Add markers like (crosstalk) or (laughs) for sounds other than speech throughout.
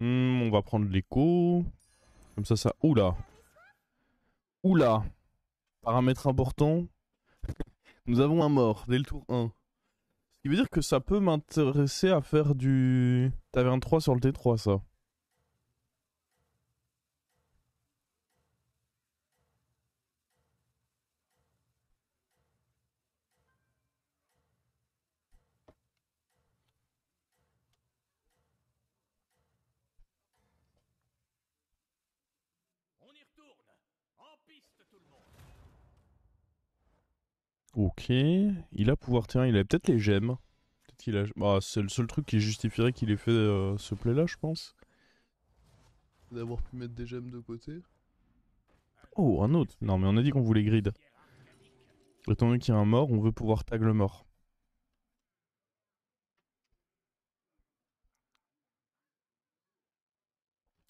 Hmm, on va prendre l'écho. Comme ça, ça. Oula Oula Paramètre important. Nous avons un mort dès le tour 1. Ce qui veut dire que ça peut m'intéresser à faire du Taverne 3 sur le T3, ça. Ok. Il a pouvoir terrain, il a peut-être les gemmes. a. Bah, c'est le seul truc qui justifierait qu'il ait fait euh, ce play là, je pense. D'avoir pu mettre des gemmes de côté. Oh, un autre. Non, mais on a dit qu'on voulait grid. Étant qu'il y a un mort, on veut pouvoir tag le mort.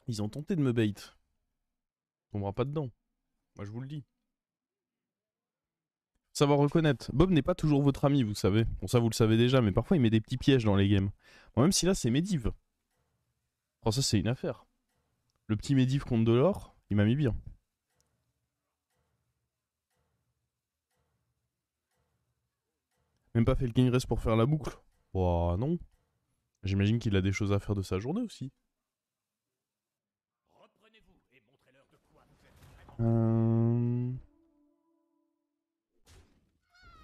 Ils ont tenté de me bait. On tombera pas dedans. Moi, je vous le dis. Savoir reconnaître. Bob n'est pas toujours votre ami, vous savez. Bon, ça, vous le savez déjà, mais parfois il met des petits pièges dans les games. Bon, même si là, c'est Medivh. Oh, ça, c'est une affaire. Le petit Medivh contre de l'or, il m'a mis bien. Même pas fait le king pour faire la boucle. Ouah, non. J'imagine qu'il a des choses à faire de sa journée aussi. Euh,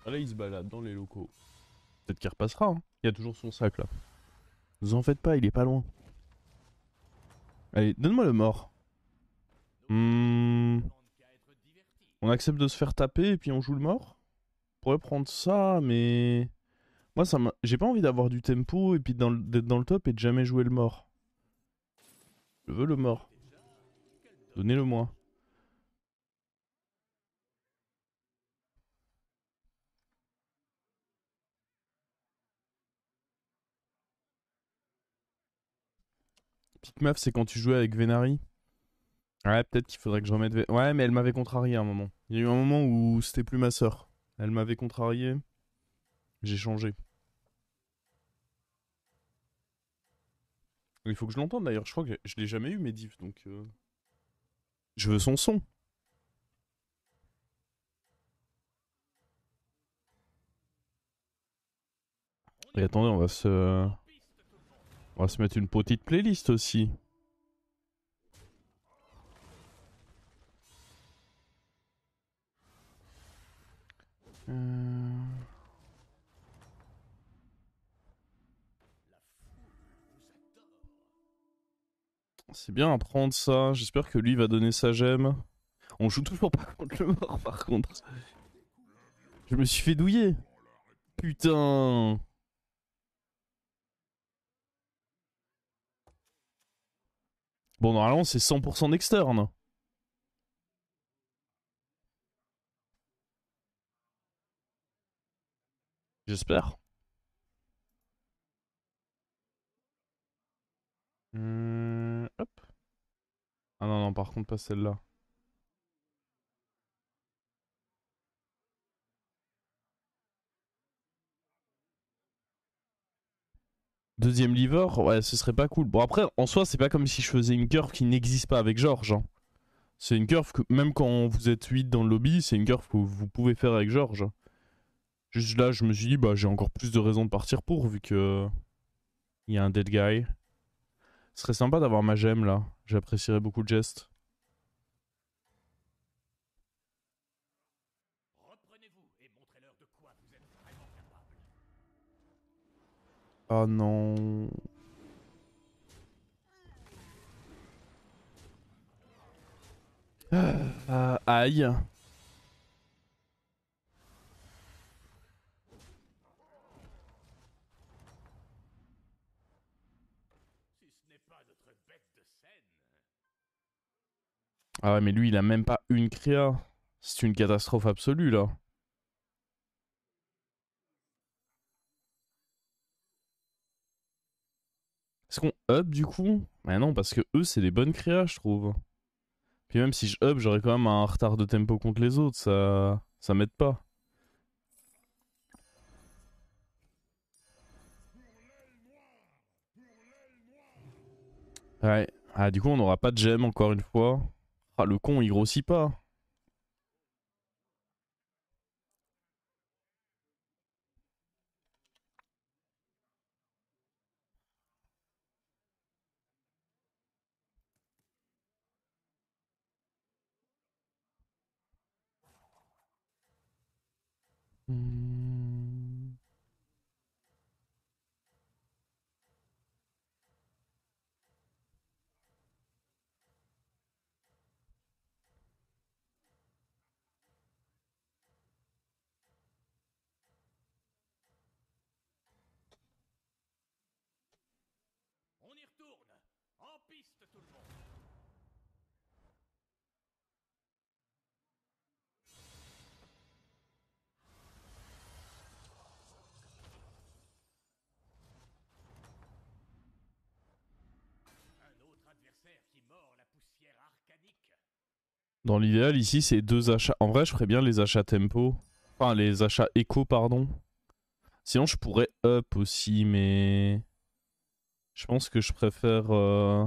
Ah, là, il se balade dans les locaux. Peut-être qu'il repassera. Hein. Il y a toujours son sac là. Vous en faites pas, il est pas loin. Allez, donne-moi le mort. Hmm. On accepte de se faire taper et puis on joue le mort On pourrait prendre ça, mais... Moi, ça j'ai pas envie d'avoir du tempo et puis d'être dans le top et de jamais jouer le mort. Je veux le mort. Donnez-le moi. Pique meuf, c'est quand tu jouais avec Venari. Ouais, peut-être qu'il faudrait que je remette. Ouais, mais elle m'avait contrarié à un moment. Il y a eu un moment où c'était plus ma sœur. Elle m'avait contrarié. J'ai changé. Il faut que je l'entende d'ailleurs. Je crois que je l'ai jamais eu, mes donc. Euh, je veux son son. Et attendez, on va se. On va se mettre une petite playlist aussi. Euh. C'est bien à prendre ça. J'espère que lui va donner sa gemme. On joue toujours pas contre le mort par contre. Je me suis fait douiller. Putain. Bon, normalement, c'est 100% externe, J'espère. Hum, hop. Ah non, non, par contre, pas celle-là. Deuxième lever, ouais, ce serait pas cool. Bon, après, en soi, c'est pas comme si je faisais une curve qui n'existe pas avec Georges. Hein. C'est une curve que, même quand vous êtes 8 dans le lobby, c'est une curve que vous pouvez faire avec Georges. Juste là, je me suis dit, bah, j'ai encore plus de raisons de partir pour, vu que. Il y a un dead guy. Ce serait sympa d'avoir ma gemme là. J'apprécierais beaucoup le geste. Ah non. Ah, aïe. Ah ouais, mais lui, il a même pas une créa. C'est une catastrophe absolue, là. Est-ce qu'on up du coup Mais non, parce que eux, c'est des bonnes créas, je trouve. Puis même si je up, j'aurais quand même un retard de tempo contre les autres, ça, ça m'aide pas. Ouais. Ah, du coup, on n'aura pas de gemme encore une fois. Ah, le con, il grossit pas. Dans l'idéal, ici, c'est deux achats. En vrai, je ferais bien les achats tempo. Enfin, les achats éco, pardon. Sinon, je pourrais up aussi, mais... Je pense que je préfère... Euh,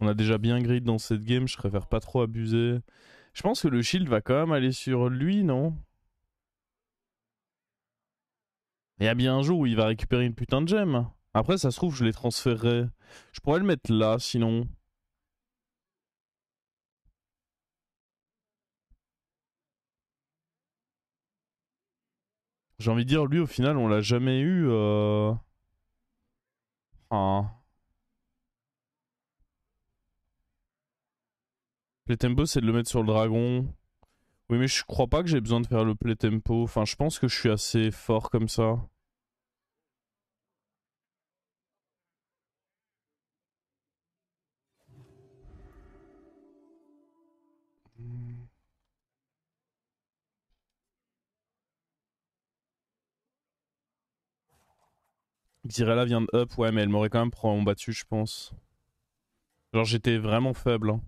on a déjà bien grid dans cette game, je préfère pas trop abuser. Je pense que le shield va quand même aller sur lui, non Il y a bien un jour où il va récupérer une putain de gemme. Après, ça se trouve, je les transférerai. Je pourrais le mettre là, sinon. J'ai envie de dire, lui, au final, on l'a jamais eu. Euh... Play tempo, c'est de le mettre sur le dragon. Oui, mais je crois pas que j'ai besoin de faire le play tempo. Enfin, je pense que je suis assez fort comme ça. là vient de up, ouais, mais elle m'aurait quand même battu, je pense. Genre, j'étais vraiment faible. Hein.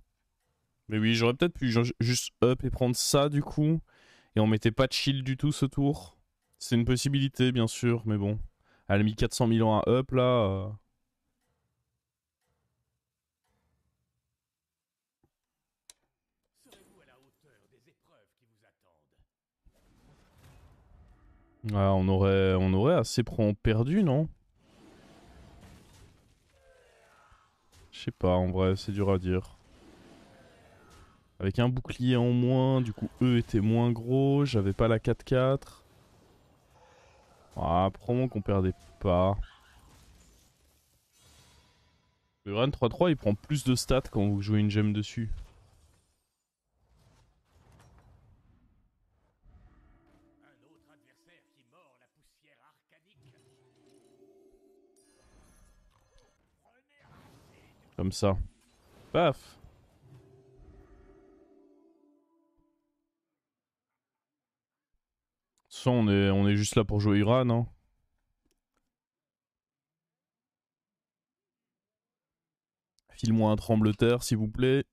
Mais oui, j'aurais peut-être pu juste up et prendre ça, du coup. Et on mettait pas de shield du tout ce tour. C'est une possibilité, bien sûr, mais bon. Elle a mis 400 000 ans à up, là. Euh. Ah, on aurait, on aurait assez perdu, non Je sais pas, en vrai, c'est dur à dire. Avec un bouclier en moins, du coup, eux étaient moins gros, j'avais pas la 4-4. Ah, probablement qu'on perdait pas. Le run 3-3, il prend plus de stats quand vous jouez une gemme dessus. ça. Paf son on est, on est juste là pour jouer Uran. non File-moi un trembleterre, s'il vous plaît.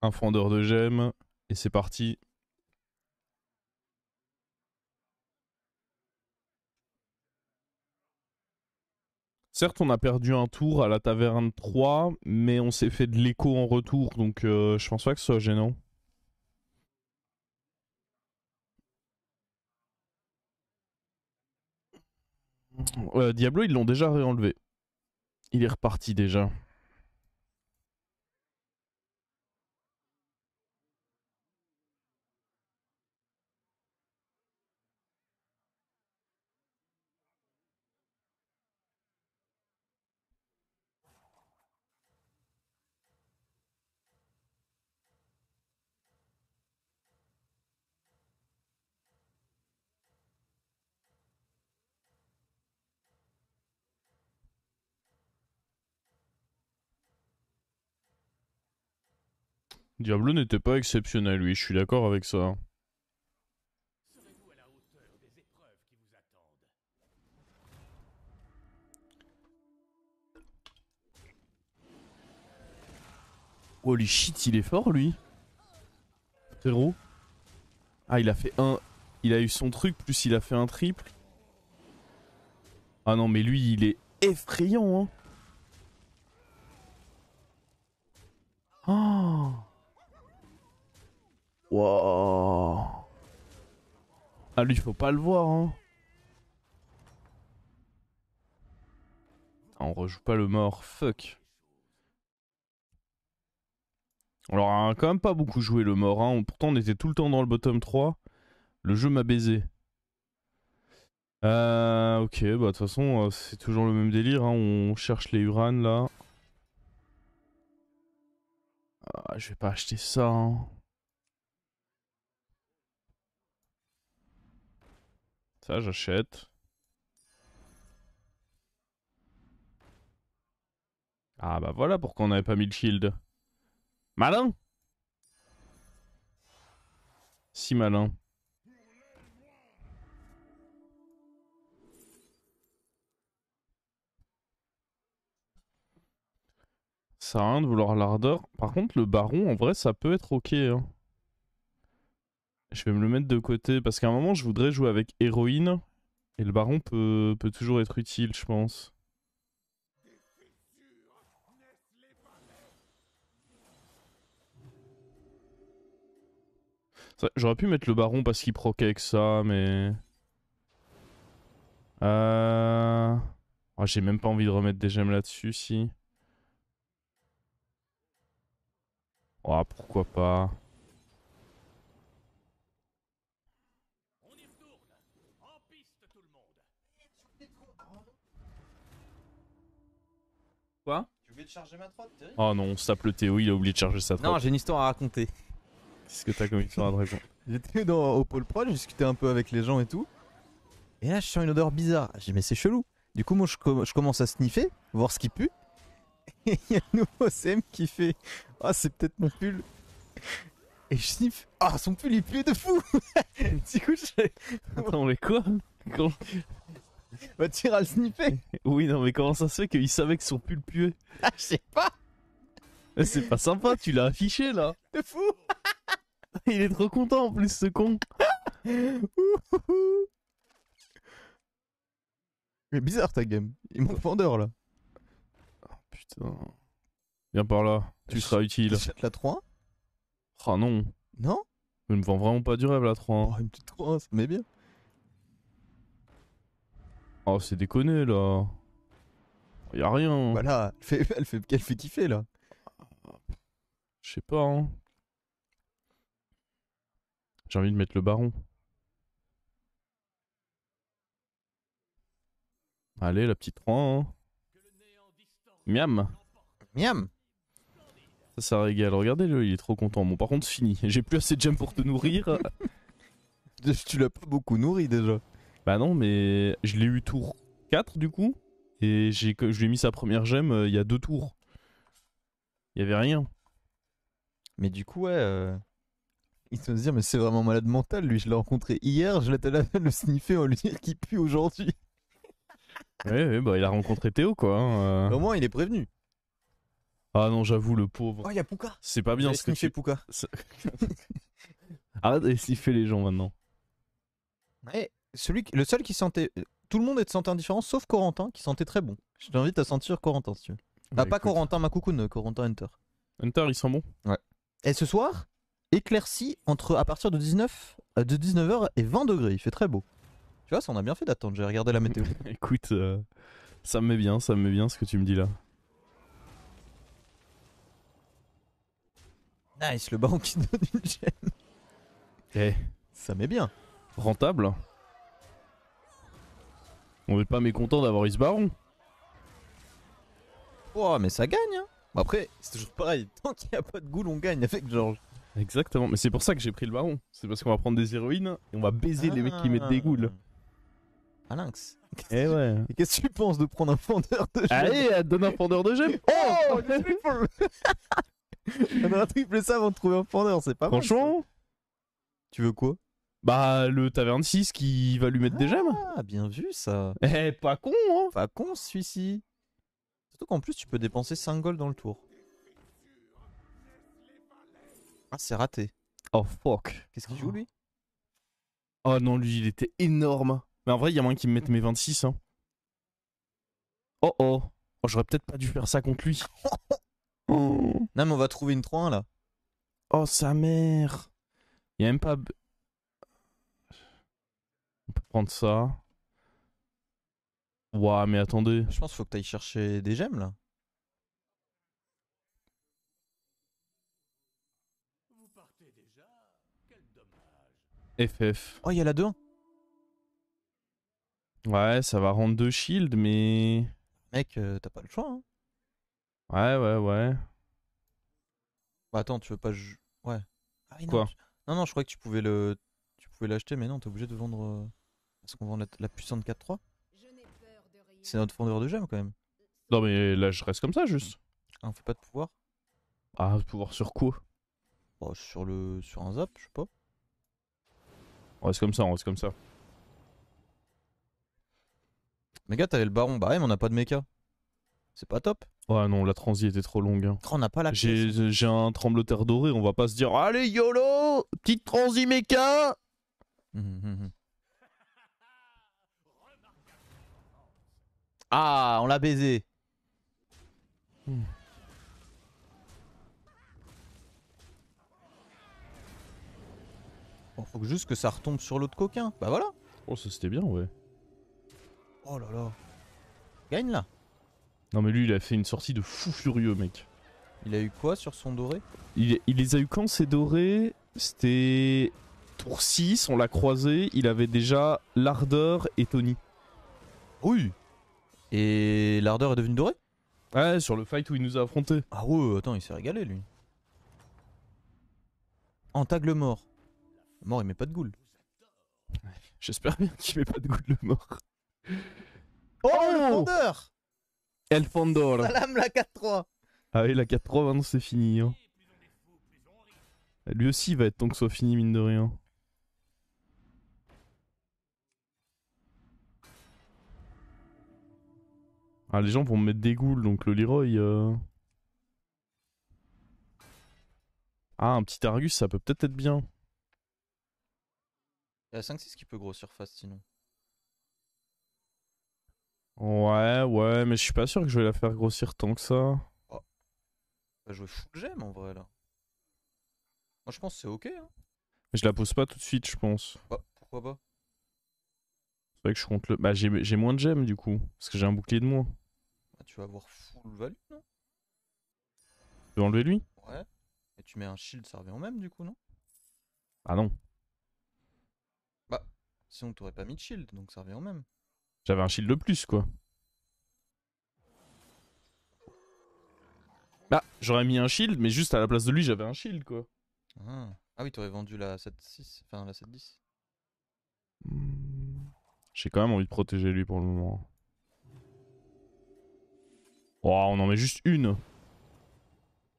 Un fendeur de gemmes. Et c'est parti. Certes, on a perdu un tour à la taverne 3, mais on s'est fait de l'écho en retour, donc euh, je pense pas que ce soit gênant. Euh, Diablo, ils l'ont déjà réenlevé. Il est reparti déjà. Diablo n'était pas exceptionnel, lui. je suis d'accord avec ça. Holy shit, il est fort lui. Frérot. Ah, il a fait un. Il a eu son truc, plus il a fait un triple. Ah non, mais lui, il est effrayant, hein. Wow. Ah lui faut pas le voir hein. Ah, on rejoue pas le mort, fuck. On leur a quand même pas beaucoup joué le mort, hein. pourtant on était tout le temps dans le bottom 3. Le jeu m'a baisé. Euh, ok, bah de toute façon euh, c'est toujours le même délire, hein. on cherche les uranes là. Ah, je vais pas acheter ça. Hein. Ça, j'achète. Ah bah voilà pourquoi on n'avait pas mis le shield. Malin Si malin. Ça a rien de vouloir l'ardeur. Par contre, le baron, en vrai, ça peut être ok. Hein. Je vais me le mettre de côté parce qu'à un moment, je voudrais jouer avec héroïne. Et le baron peut, peut toujours être utile, je pense. J'aurais pu mettre le baron parce qu'il proquait avec ça, mais... Euh, oh, j'ai même pas envie de remettre des gemmes là-dessus, si. Oh, pourquoi pas. Quoi Tu oublié de charger ma trotte, Oh non, on se le Théo, il a oublié de charger sa trotte. Non, j'ai une histoire à raconter. Qu'est-ce que t'as comme histoire à raconter J'étais au pôle pro, j'ai discuté un peu avec les gens et tout. Et là, je sens une odeur bizarre. J'ai dit, mais c'est chelou. Du coup, moi, je, commence à sniffer, voir ce qui pue. (laughs) Et il y a un nouveau CM qui fait Ah, oh, c'est peut-être mon pull. Et je sniffe Ah, oh, son pull, il pue de fou (laughs) Du coup, je. Attends, mais quoi (laughs) Bah, (laughs) tire à le sniffer. Oui, non, mais comment ça se fait qu'il savait que son pull puait Ah, je sais pas. Eh, c'est pas sympa, tu l'as affiché là. De fou. (laughs) Il est trop content en plus, ce con. mais bizarre ta game. Il manque vendeur là. Oh, putain. Viens par là, tu seras utile. La 3 Ah non. Non il me vend vraiment pas du rêve la 3. Oh, une petite 3, ça met bien. Oh, c'est déconné là. Y a rien. Voilà, bah (laughs) elle fait, elle fait, fait kiffer là. Je sais pas. Hein. J'ai envie de mettre le baron. Allez, la petite 3 hein. Miam. Miam. Ça, ça régale. Regardez, le, il est trop content. Bon, par contre, fini. (laughs) J'ai plus assez de gemmes pour te nourrir. (laughs) tu l'as pas beaucoup nourri déjà. Bah non, mais je l'ai eu tour 4 du coup. Et j'ai, je lui ai mis sa première gemme euh, il y a deux tours. Il y avait rien. Mais du coup, ouais. Euh, il Ils se dire, mais c'est vraiment malade mental lui. Je l'ai rencontré hier, je l'étais là de le sniffer en lui dire qu'il pue aujourd'hui. (laughs) ouais, ouais, bah il a rencontré Théo quoi. Hein, euh. Au moins, il est prévenu. Ah non, j'avoue, le pauvre. Oh, il y a Pouka C'est pas bien ce que Pouka. (laughs) Arrête de sniffer les gens maintenant. Ouais celui, le seul qui sentait. Tout le monde est sentait indifférent, sauf Corentin, qui sentait très bon. Je t'invite à sentir Corentin, si tu veux. Bah, bah pas Corentin ma coucoune Corentin Hunter. Hunter, il sent bon. Ouais. Et ce soir, éclairci entre, à partir de, 19, euh, de 19h et 20 degrés. Il fait très beau. Tu vois, ça on a bien fait d'attendre. J'ai regardé la (laughs) météo. écoute, euh, ça me met bien, ça me met bien ce que tu me dis là. Nice, le baron qui (laughs) donne une chaîne. Eh. Ça met bien. Rentable on veut pas mécontent d'avoir Baron Oh, mais ça gagne, hein. Après, c'est toujours pareil. (laughs) Tant qu'il n'y a pas de goul, on gagne avec George Exactement, mais c'est pour ça que j'ai pris le baron. C'est parce qu'on va prendre des héroïnes et on va baiser les mecs qui mettent des goules. Alinx. Ah, eh ouais. Et qu'est-ce que tu penses de prendre un fendeur de jeu Allez, euh, donne un fendeur de jeu. Oh, On a triplé ça avant de trouver un fendeur, c'est pas Franchement, tu veux quoi bah, le Taverne 6 qui va lui mettre des gemmes. Ah, bien vu ça. Eh, pas con, hein. Pas con celui-ci. Surtout qu'en plus, tu peux dépenser 5 gold dans le tour. Ah, c'est raté. Oh fuck. Qu'est-ce qu'il joue lui Oh non, lui, il était énorme. Mais en vrai, il y a moins qu'il me mette mes 26. Hein. Oh, oh oh. j'aurais peut-être pas dû faire ça contre lui. Non, mais on va trouver une 3-1 là. Oh sa mère. Il y a même pas prendre ça. Ouah, mais attendez. Je pense qu'il faut que tu ailles chercher des gemmes là. Quel dommage. FF. Oh, il y a la 2 Ouais, ça va rendre deux shields, mais. Mec, euh, t'as pas le choix. Hein. Ouais, ouais, ouais. Bah, attends, tu veux pas. Ouais. Ah non, Quoi Non, non, je crois que tu pouvais le. Tu pouvais l'acheter, mais non, t'es obligé de vendre. Euh, est-ce qu'on vend la, la puissante 4-3 C'est notre fondeur de gemmes quand même. Non mais là je reste comme ça juste. Ah, on fait pas de pouvoir Ah, pouvoir sur quoi bah, sur le sur un zap, je sais pas. On reste comme ça, on reste comme ça. Mais gars, t'avais le baron, bah ouais, mais on n'a pas de mecha. C'est pas top. Ouais, non, la transi était trop longue. Hein. Oh, on n'a pas la J'ai un terre doré, on va pas se dire Allez YOLO Petite transi méca hum, hum, hum, Ah, on l'a baisé. on faut juste que ça retombe sur l'autre coquin. Bah voilà. Oh, ça c'était bien, ouais. Oh là là. Gagne là. Non, mais lui, il a fait une sortie de fou furieux, mec. Il a eu quoi sur son doré il, les a eu quand ses dorés C'était tour 6, on l'a croisé, il avait déjà l'ardeur et Tony. Oui et l'ardeur est devenue dorée Ouais, sur le fight où il nous a affrontés. Ah ouais, attends, il s'est régalé lui. En tag le mort. Le mort, il met pas de goule. J'espère bien qu'il met pas de goule le mort. Oh, oh le El Fondor Salam la 4-3 Ah oui, la 4-3, maintenant c'est fini. Hein. Lui aussi il va être temps que soit fini, mine de rien. Ah, les gens vont me mettre des ghouls, donc le Leroy. Euh. Ah, un petit Argus, ça peut peut-être être bien. À 5-6 qui peut gros surface sinon. Ouais, ouais, mais je suis pas sûr que je vais la faire grossir tant que ça. Bah, je vais j'aime en vrai là. Moi je pense que c'est ok. Hein. Mais je la pose pas tout de suite, je pense. Bah, pourquoi pas C'est vrai que je compte le. Bah, j'ai moins de gemmes du coup, parce que j'ai un bouclier de moins. Ah, tu vas avoir full value, non Tu veux enlever lui Ouais. Et tu mets un shield, ça revient au même, du coup, non Ah non. Bah, sinon t'aurais pas mis de shield, donc ça revient au même. J'avais un shield de plus, quoi. Bah, j'aurais mis un shield, mais juste à la place de lui, j'avais un shield, quoi. Ah, ah oui, t'aurais vendu la 7-6, enfin la 7-10. Hmm. J'ai quand même envie de protéger lui pour le moment. Oh, on en met juste une.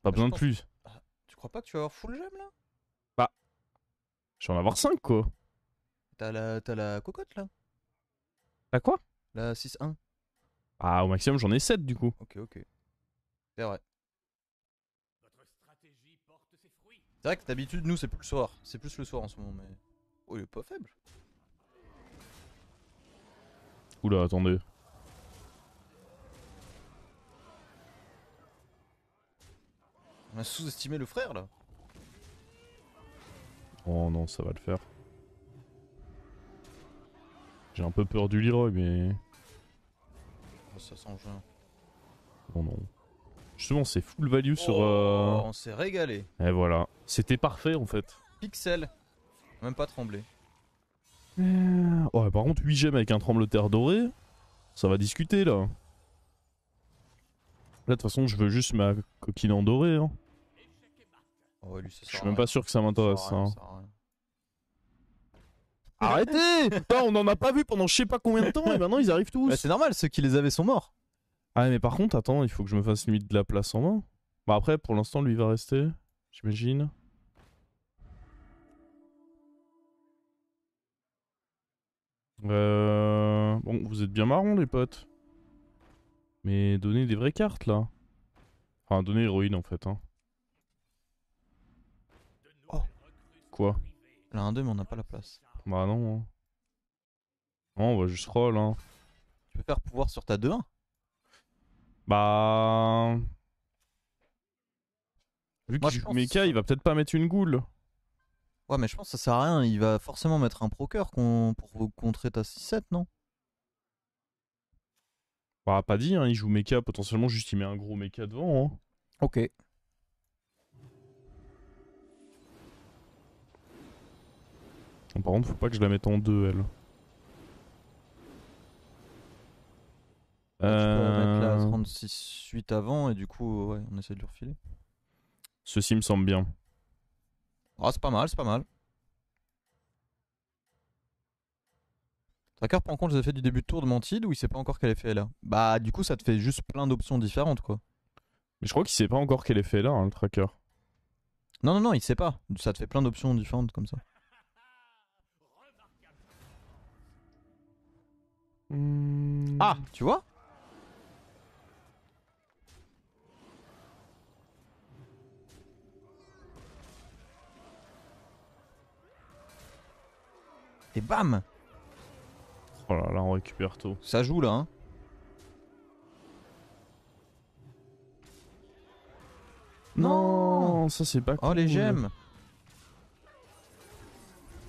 Pas besoin de plus. Ah, tu crois pas que tu vas avoir full gem là Bah. Je vais en avoir 5 quoi. T'as la... la cocotte là T'as quoi La 6-1. Ah, au maximum j'en ai 7 du coup. Ok, ok. C'est vrai. C'est vrai que d'habitude, nous, c'est plus le soir. C'est plus le soir en ce moment, mais... Oh, il est pas faible. Oula, attendez. On a sous-estimé le frère là Oh non, ça va le faire. J'ai un peu peur du Leroy, mais. Oh, ça sent juin. Oh non. Justement, c'est full value sur. Oh, euh, on s'est régalé. Et voilà. C'était parfait en fait. Pixel. Même pas tremblé. Euh, ouais par contre, 8 gemmes avec un trembleterre doré. Ça va discuter là. Là, de toute façon, je veux juste ma coquine en doré. Hein. Ah je suis même pas sûr que ça m'intéresse. Hein. Arrêtez (laughs) on en a pas vu pendant je sais pas combien de temps et maintenant ils arrivent tous. Bah, c'est normal, ceux qui les avaient sont morts. Ah mais par contre, attends, il faut que je me fasse limite de la place en main. Bah après, pour l'instant, lui va rester, j'imagine. Euh... Bon, vous êtes bien marrons les potes. Mais donnez des vraies cartes là. Enfin, donnez héroïne en fait. Hein. Quoi Elle a un 2 mais on n'a pas la place. Bah hein. non. on va juste roll. Hein. Tu peux faire pouvoir sur ta 2-1 Bah... Vu qu'il joue Mecha, il va peut-être pas mettre une goule. Ouais, mais je pense que ça sert à rien. Il va forcément mettre un proker pour contrer ta 6-7, non Bah pas dit, hein, il joue Mecha, potentiellement juste il met un gros Mecha devant. hein. Ok. par contre, faut pas que je la mette en deux, elle. Tu peux la 36 euh. 8 avant et du coup, ouais, on essaie de lui refiler. Ceci me semble bien. Ah, c'est pas mal, c'est pas mal. Tracker prend en compte les effets du début de tour de Mantide ou il sait pas encore quel effet elle a Bah, du coup, ça te fait juste plein d'options différentes quoi. Mais je crois qu'il sait pas encore quel effet elle a, hein, le tracker. Non, non, non, il sait pas. Ça te fait plein d'options différentes comme ça. Hmm. Ah, tu vois Et bam Oh là là, on récupère tout. Ça joue là, hein. Non, Ça c'est pas cool. Oh les gemmes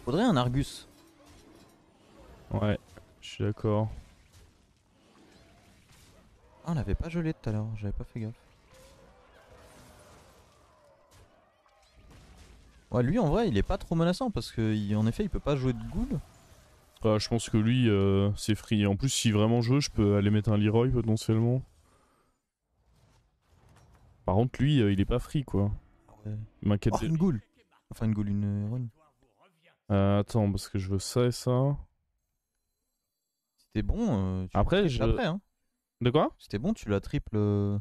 Faudrait un Argus. Ouais. Je suis d'accord. Ah, on n'avait pas gelé tout à l'heure, j'avais pas fait gaffe. Ouais, lui en vrai, il est pas trop menaçant parce que en effet, il peut pas jouer de ghoul. Ah, je pense que lui, euh, c'est free. En plus, si vraiment je je peux aller mettre un Leroy potentiellement. Par contre, lui, euh, il est pas free quoi. Ouais. Oh, une ghoul Enfin, une ghoul, une Euh, attends, parce que je veux ça et ça. C'était bon. Euh, après, après hein. De quoi C'était bon, tu la triple. Euh.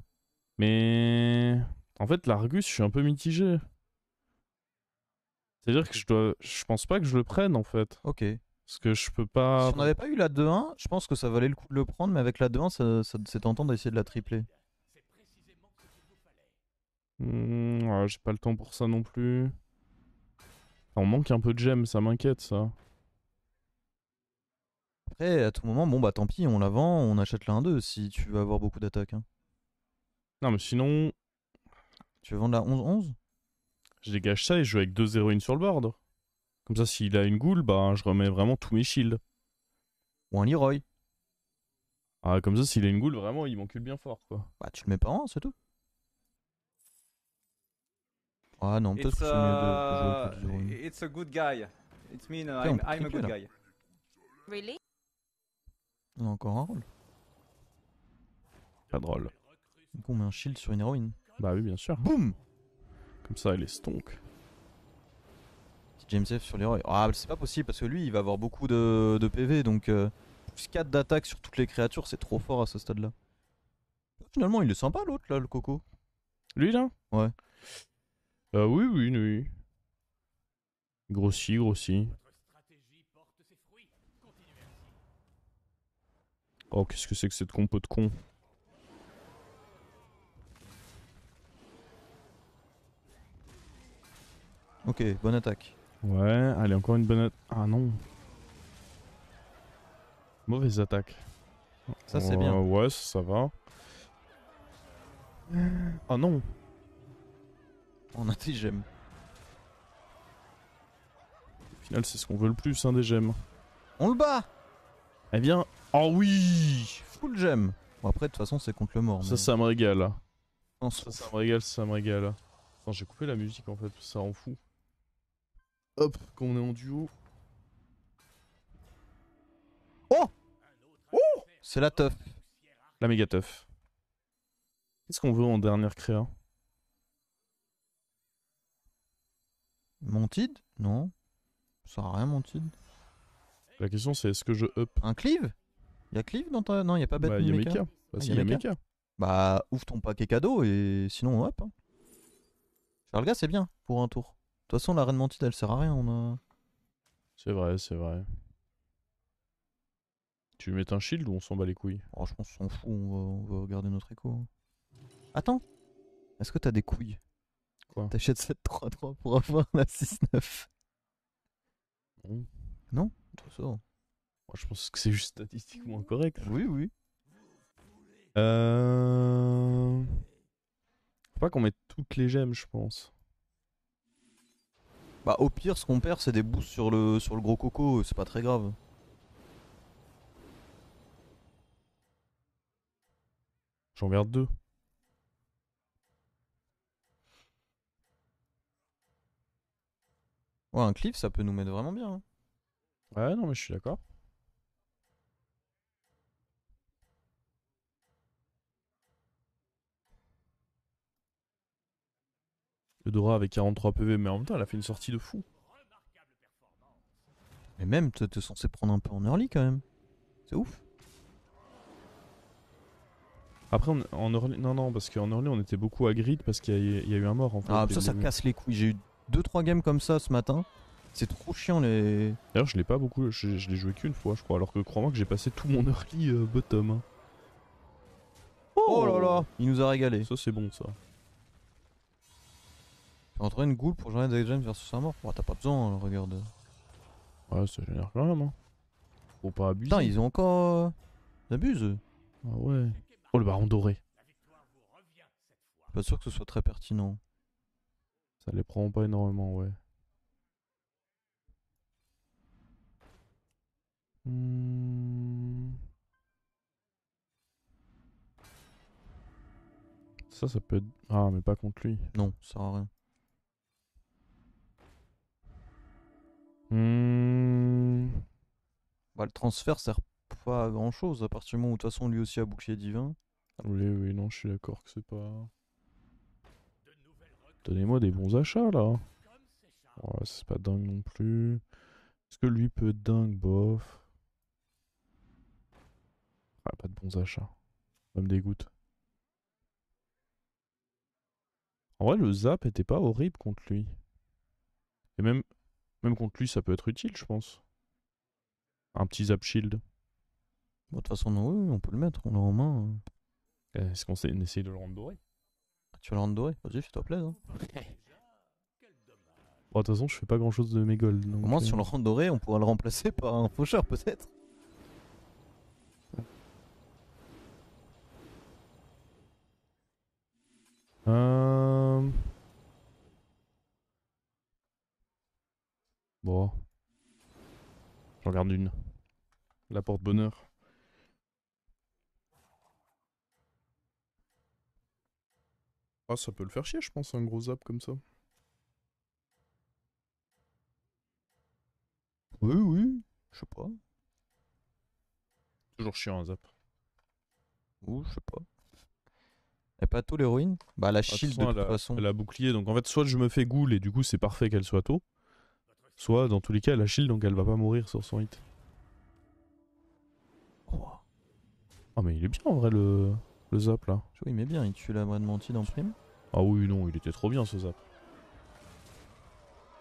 Mais en fait, l'Argus, je suis un peu mitigé. C'est-à-dire que je dois, je pense pas que je le prenne en fait. Ok. Parce que je peux pas. Si on avait pas eu la 2-1, je pense que ça valait le coup de le prendre, mais avec la 2-1, ça, c'est tentant d'essayer de la tripler. Hmm, j'ai pas le temps pour ça non plus. on manque un peu de gemmes, ça m'inquiète ça. Eh, à tout moment, bon bah tant pis, on la vend, on achète la 1-2 si tu veux avoir beaucoup d'attaques. hein. Non, mais sinon, Tu veux vendre la 11-11 je dégage ça et je joue avec deux héroïnes sur le board. Comme ça, s'il a une goule, bah, hein, je remets vraiment tous mes shields. ou un Leroy Ah, comme ça, s'il a une goule, vraiment, il m'encule bien fort, quoi. Bah tu le mets pas en, c'est tout. Ah non, peut-être que c'est mieux de, jouer avec du héroïnes. it's a good guy. It's mean I'm, a good guy. Really? On a encore un rôle. Pas drôle. Donc on met un shield sur une héroïne. Bah oui, bien sûr. Boum Comme ça, elle est stonk. Petit James F sur l'héroïne. Ah, c'est pas possible parce que lui, il va avoir beaucoup de, PV donc. Euh, plus 4 d'attaque sur toutes les créatures, c'est trop fort à ce stade-là. Finalement, il est sympa l'autre là, le coco. Lui là Ouais. Euh, oui, oui, oui. Grossi, grossi. Oh, qu'est-ce que c'est que cette compo de con Ok, bonne attaque. Ouais, allez, encore une bonne attaque. Ah non. Mauvaise attaque. Ça, c'est bien. Ouais, ça, va. Ah non. On a des gemmes. Au final, c'est ce qu'on veut le plus, un hein, des gemmes. On le bat eh bien... Oh oui Full gem Bon après, de toute façon, c'est contre le mort. Ça, ça me régale. Non, ça, ça me régale, ça me régale. Attends, j'ai coupé la musique en fait, ça en fout. Hop, quand on est en duo. Oh Oh C'est la teuf. La méga teuf. Qu'est-ce qu'on veut en dernière créa Montide Non. Ça sert à rien Montide. La question c'est est-ce que je up Un cleave Il y a cleave dans ta. Non, il n'y a pas bête. Bah, il y a mecha. Bah, ah, y a Bah, ouvre ton paquet cadeau et sinon, hop. Hein. Charles c'est bien pour un tour. De toute façon, la reine mentide, elle sert à rien. On a... C'est vrai, c'est vrai. Tu mets un shield ou on s'en bat les couilles oh, Je pense qu'on s'en fout, on va, on regarder notre écho. Hein. Attends Est-ce que t'as des couilles Quoi T'achètes 7-3-3 pour avoir la 6-9 non moi, je pense que c'est juste statistiquement correct. Hein. Oui, oui. Euh, faut pas qu'on mette toutes les gemmes, je pense. Bah, au pire, ce qu'on perd, c'est des boosts sur le, sur le gros coco, euh, c'est pas très grave. J'en garde deux. Ouais, un cliff, ça peut nous mettre vraiment bien. Hein. Ouais, non, mais je suis d'accord. Le Dora avec 43 PV, mais en même temps, elle a fait une sortie de fou. Mais même, tu- T'étais censé prendre un peu en early quand même. C'est ouf. Après, en early, non, non, parce qu'en early, on était beaucoup à grid parce qu'il y, a eu un mort en fait. Ah, ça, ça casse les couilles. J'ai eu 2-3 games comme ça ce matin. C'est trop chiant les. D'ailleurs, je l'ai pas beaucoup, je, l'ai joué qu'une fois, je crois. Alors que crois-moi que j'ai passé tout mon early euh, bottom. Hein. Oh, oh, là là Il nous a régalé. Ça, c'est bon, ça. T'as train une goule pour jouer avec James versus un mort Bah, T'as pas besoin, hein, regarde. Ouais, ça génère quand même, hein. Faut pas abuser. Putain, ils ont encore. Euh, ils abusent. Ah ouais. Oh, le baron doré. Pas sûr que ce soit très pertinent. Ça les prend pas énormément, ouais. Hmm. Ça, ça peut être... Ah, mais pas contre lui. Non, ça sert à rien. Hmm. Bah, le transfert sert pas à grand chose à partir du moment où de toute façon lui aussi a bouclier divin. Oui, oui, non, je suis d'accord que c'est pas. Donnez-moi des bons achats là. Ouais, c'est pas dingue non plus. Est-ce que lui peut être dingue, bof ah, pas de bons achats. Ça me dégoûte. En vrai, le zap était pas horrible contre lui. Et même, même contre lui, ça peut être utile, je pense. Un petit zap shield. de toute façon, oui, on peut le mettre, on l'a en main. Hein. Euh, est-ce qu'on essaye de le rendre doré Tu veux le rendre doré Vas-y, fais-toi plaisir. Hein. de toute façon, je fais pas grand chose de mes golds. Au moins, euh. si on le rend doré, on pourra le remplacer par un faucheur, peut-être. Bon. J'en garde une. La porte-bonheur. Ah, ça peut le faire chier, je pense, un gros zap comme ça. Oui, oui, je sais pas. Toujours chiant un zap. Ouh, je sais pas. Et pas tôt l'héroïne Bah la shield de, toute, façon, bouclier donc en fait soit je me fais ghoul et du coup c'est parfait qu'elle soit tôt. Soit, dans tous les cas, elle a shield, donc elle va pas mourir sur son hit. Oh, mais il est bien en vrai le, le zap là. il mais bien, il tue la menti dans le prime. Ah oui, non, il était trop bien ce zap.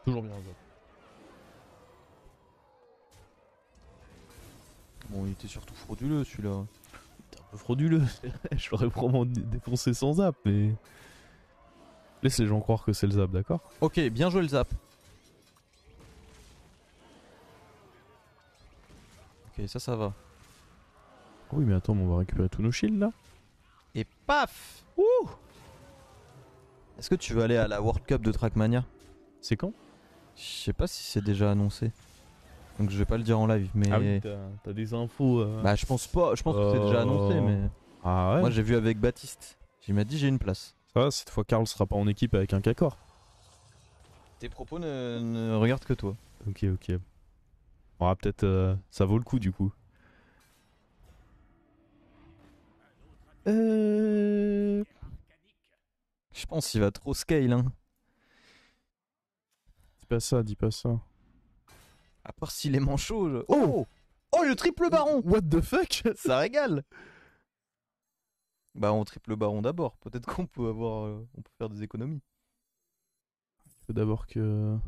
Toujours bien le zap. Bon, il était surtout frauduleux celui-là. Il était un peu frauduleux, (laughs) je l'aurais probablement défoncé sans zap, mais. Laisse les gens croire que c'est le zap, d'accord Ok, bien joué le zap. Ok, ça, ça va. Ah oui, mais attends, on va récupérer tous nos shields là. Et paf Ouh Est-ce que tu veux aller à la World Cup de Trackmania C'est quand Je sais pas si c'est déjà annoncé. Donc je vais pas le dire en live, mais. Ah oui, t'as des infos. Euh. Bah je pense pas, je pense que c'est déjà euh. annoncé, mais. Ah ouais. Moi j'ai vu avec Baptiste. Il m'a dit j'ai une place. Ça va, cette fois Karl sera pas en équipe avec un Kakor. Tes propos ne regardent que toi. Ok, ok peut-être. Euh, ça vaut le coup du coup. Euh, je pense qu'il va trop scale. Hein. Dis pas ça, dis pas ça. À part s'il est manchot. Oh, oh Oh le triple baron What the fuck (laughs) Ça régale Bah on triple baron d'abord. Peut-être qu'on peut avoir. Euh, on peut faire des économies. Il faut d'abord que.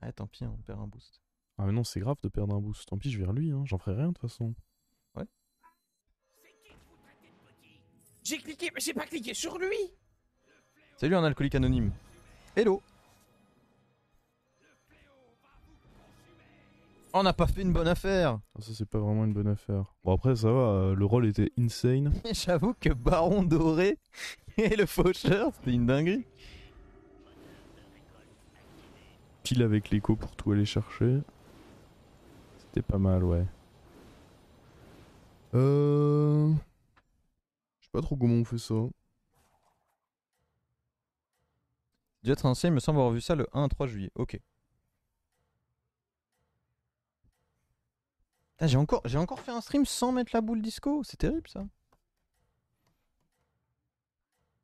Ah tant pis, on perd un boost. Ah mais non, c'est grave de perdre un boost. Tant pis, je vais vers lui, hein. j'en ferai rien de toute façon. Ouais. J'ai cliqué, mais j'ai pas cliqué sur lui Salut un alcoolique anonyme. Hello On n'a pas fait une bonne affaire ah, Ça c'est pas vraiment une bonne affaire. Bon après ça va, euh, le rôle était insane. (laughs) J'avoue que Baron Doré (laughs) et le faucheur, c'était une dinguerie. Pile avec l'écho pour tout aller chercher. C'était pas mal, ouais. Euh... Je sais pas trop comment on fait ça. être ancien, il me semble avoir vu ça le 1 3 juillet. Ok. J'ai encore, encore fait un stream sans mettre la boule disco. C'est terrible ça.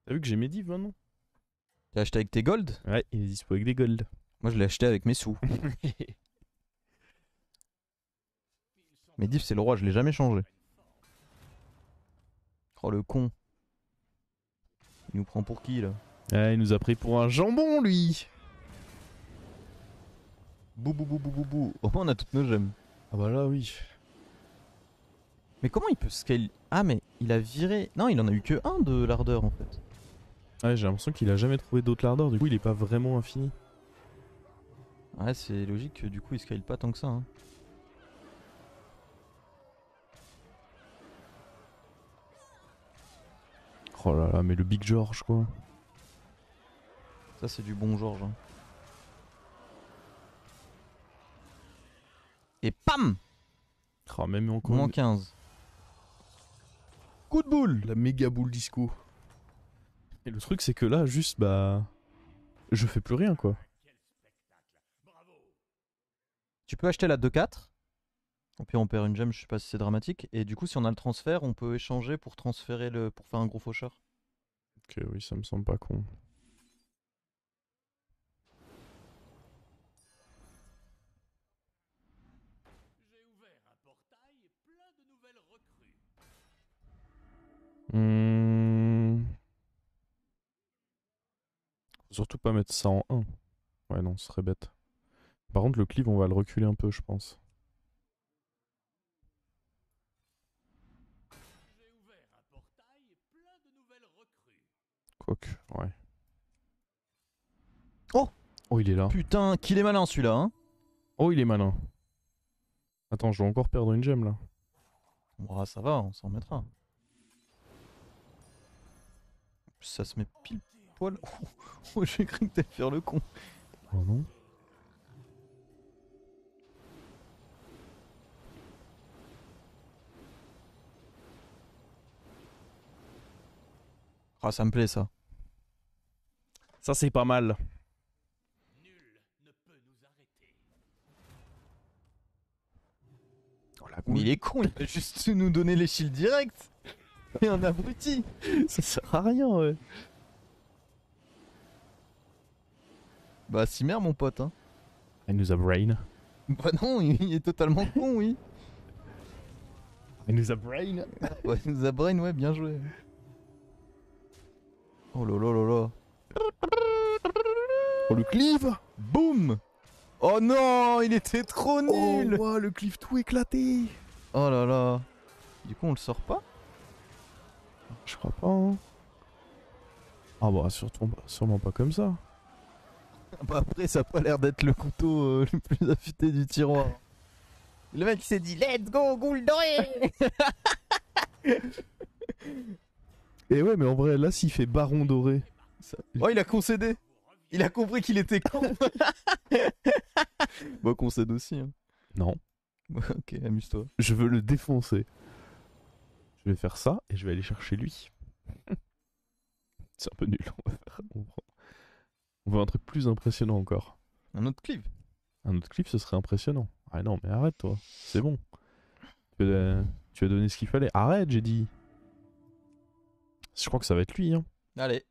T'as vu que j'ai mes divs maintenant hein, T'as acheté avec tes golds Ouais, il est dispo avec des golds. Moi je l'ai acheté avec mes sous. (laughs) Mais diff c'est le roi, je l'ai jamais changé. Oh le con. Il nous prend pour qui là Eh, Il nous a pris pour un jambon lui Bou bou bou bou bou Au moins on a toutes nos gemmes. Ah bah là oui. Mais comment il peut scale Ah mais il a viré... Non il en a eu que un de l'ardeur en fait. Ouais j'ai l'impression qu'il a jamais trouvé d'autres l'ardeur du coup il est pas vraiment infini. Ouais c'est logique que du coup il scale pas tant que ça. Hein. Oh là là, mais le Big George quoi. Ça c'est du bon George. Hein. Et PAM oh, même encore Moins 15. Coup de boule La méga boule disco. Et le truc c'est que là, juste bah... Je fais plus rien quoi. Tu peux acheter la 2-4 au pire, on perd une gemme, je sais pas si c'est dramatique. Et du coup, si on a le transfert, on peut échanger pour transférer le. pour faire un gros faucheur. Ok, oui, ça me semble pas con. Mmh. surtout pas mettre ça en 1. Ouais, non, ce serait bête. Par contre, le clip, on va le reculer un peu, je pense. ouais. Oh Oh, il est là. Putain, qu'il est malin celui-là, hein. Oh, il est malin. Attends, je dois encore perdre une gemme là. bah ça va, on s'en mettra Ça se met pile poil. (laughs) Oh, j'ai cru que t'allais faire le con. Oh non. Ah, ça me plaît ça. Ça, c'est pas mal. Oh, Mais il est con, il va juste nous donner les shields directs Et un abruti Ça sert à rien, ouais. Bah, merde mon pote, hein. Ah, il nous a brain. Bah non, il est totalement con, oui. Il nous a brain. ouais, il nous a brain, ouais, bien joué. Oh là là là là. Oh le cleave Boum Oh non Il était trop oh, nul Oh le cleave tout éclaté Oh là là Du coup on le sort pas Je crois pas hein. Ah bah surtout, sûrement pas comme ça ah bah après ça a pas l'air d'être le couteau euh, le plus affûté du tiroir. Le mec s'est dit let's go goule (laughs) Et ouais mais en vrai là s'il fait baron doré Oh, il a concédé Il a compris qu'il était con Moi, (laughs) concède aussi. Hein. Non, (laughs) Ok, amuse-toi. je veux le défoncer. Je vais faire ça et je vais aller chercher lui. C'est un peu nul. On va, faire... on veut un truc plus impressionnant encore. Un autre clip Un autre clip, ce serait impressionnant. Ah non, mais arrête toi. C'est bon. Tu as, tu as donné ce qu'il fallait. Arrête, j'ai dit. Je crois que ça va être lui. Hein. Allez,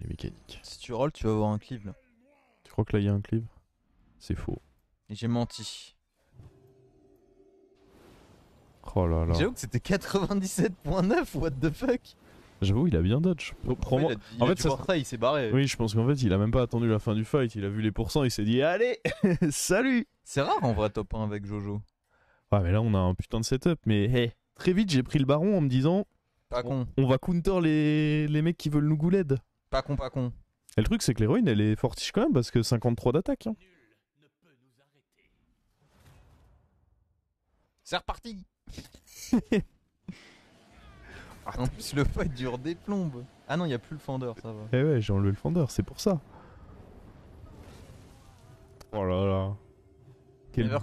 les mécaniques. Si tu rolls, tu vas avoir un cleave Tu crois que là il y a un cleave C'est faux. j'ai menti. Oh là là. J'avoue que c'était 97.9, what the fuck J'avoue, il a bien dodge. en euh, fait, ça, il s'est barré. Oui, je pense qu'en fait, il a même pas attendu la fin du fight. Il a vu les pourcents, il s'est dit Allez, (laughs) salut C'est rare en vrai top 1 avec Jojo. Ouais, mais là, on a un putain de setup. Mais très vite, j'ai pris le baron en me disant on, va counter les, les mecs qui veulent nous gouled. Pas con, pas con. Et le truc, c'est que l'héroïne, elle est fortiche quand même parce que 53 d'attaque. Hein. C'est reparti (laughs) En plus, le fight dure des plombes. Ah non, il n'y a plus le fendeur, ça va. Eh ouais, j'ai enlevé le fendeur, c'est pour ça. Oh là là. Quel Alors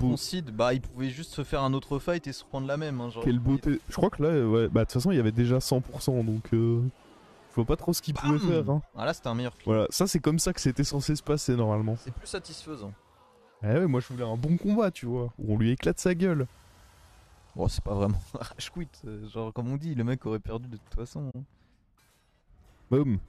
bah il pouvait juste se faire un autre fight et se prendre la même. Hein, beauté. Je crois que là, ouais, bah de toute façon, il y avait déjà 100%, donc. Euh, vois pas trop ce qu'il pouvait faire. Hein. Ah là, c'était un meilleur Voilà, ça c'est comme ça que c'était censé se passer normalement. C'est plus satisfaisant. Eh ouais, moi je voulais un bon combat, tu vois, où on lui éclate sa gueule. Bon, c'est pas vraiment (laughs) rage quit, euh, genre comme on dit, le mec aurait perdu de toute façon. Hein. Boum,